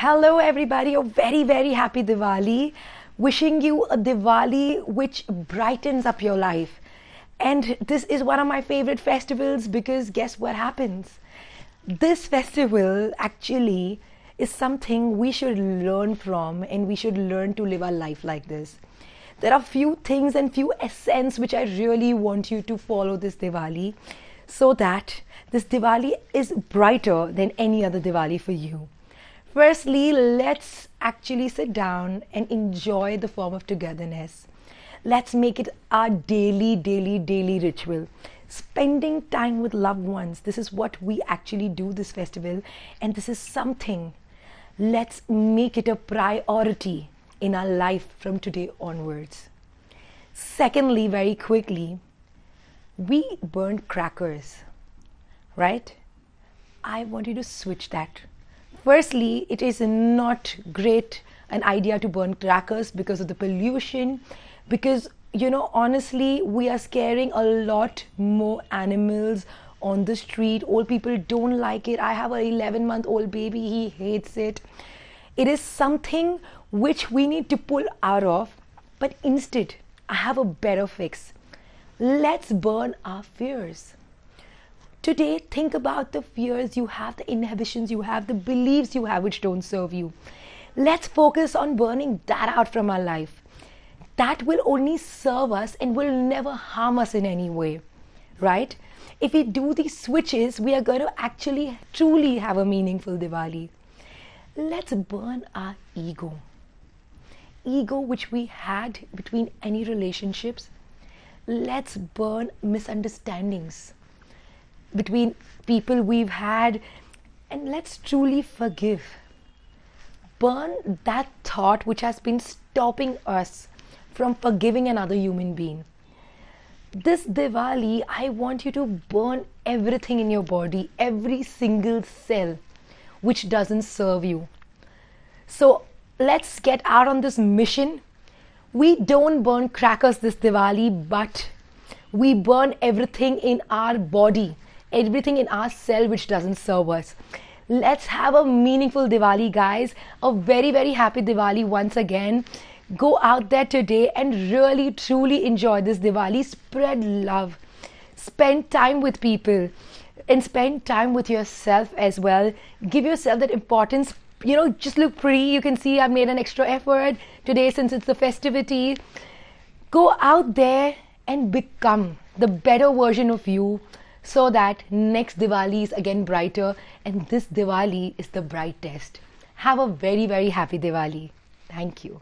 Hello, everybody. A very, very happy Diwali. Wishing you a Diwali which brightens up your life. And this is one of my favorite festivals because guess what happens? This festival actually is something we should learn from and we should learn to live our life like this. There are few things and few essence which I really want you to follow this Diwali so that this Diwali is brighter than any other Diwali for you. Firstly, let's actually sit down and enjoy the form of togetherness. Let's make it our daily, daily, daily ritual. Spending time with loved ones. This is what we actually do this festival, and this is something. Let's make it a priority in our life from today onwards. Secondly, very quickly, we burned crackers, right? I want you to switch that Firstly, it is not great an idea to burn crackers because of the pollution, because you know, honestly, we are scaring a lot more animals on the street. Old people don't like it. I have an 11 month old baby, he hates it. It is something which we need to pull out of, but instead, I have a better fix. Let's burn our fears. Today, think about the fears you have, the inhibitions you have, the beliefs you have which don't serve you. Let's focus on burning that out from our life. That will only serve us and will never harm us in any way, right? If we do these switches, we are going to actually truly have a meaningful Diwali. Let's burn our ego. Ego which we had between any relationships. Let's burn misunderstandings between people we've had. And let's truly forgive. Burn that thought which has been stopping us from forgiving another human being. This Diwali, I want you to burn everything in your body, every single cell which doesn't serve you. So let's get out on this mission. We don't burn crackers this Diwali, but we burn everything in our body everything in our cell which doesn't serve us. Let's have a meaningful Diwali, guys. A very, very happy Diwali once again. Go out there today and really, truly enjoy this Diwali. Spread love, spend time with people, and spend time with yourself as well. Give yourself that importance you know just look pretty you can see i've made an extra effort today since it's the festivity go out there and become the better version of you so that next Diwali is again brighter and this Diwali is the brightest. Have a very, very happy Diwali. Thank you.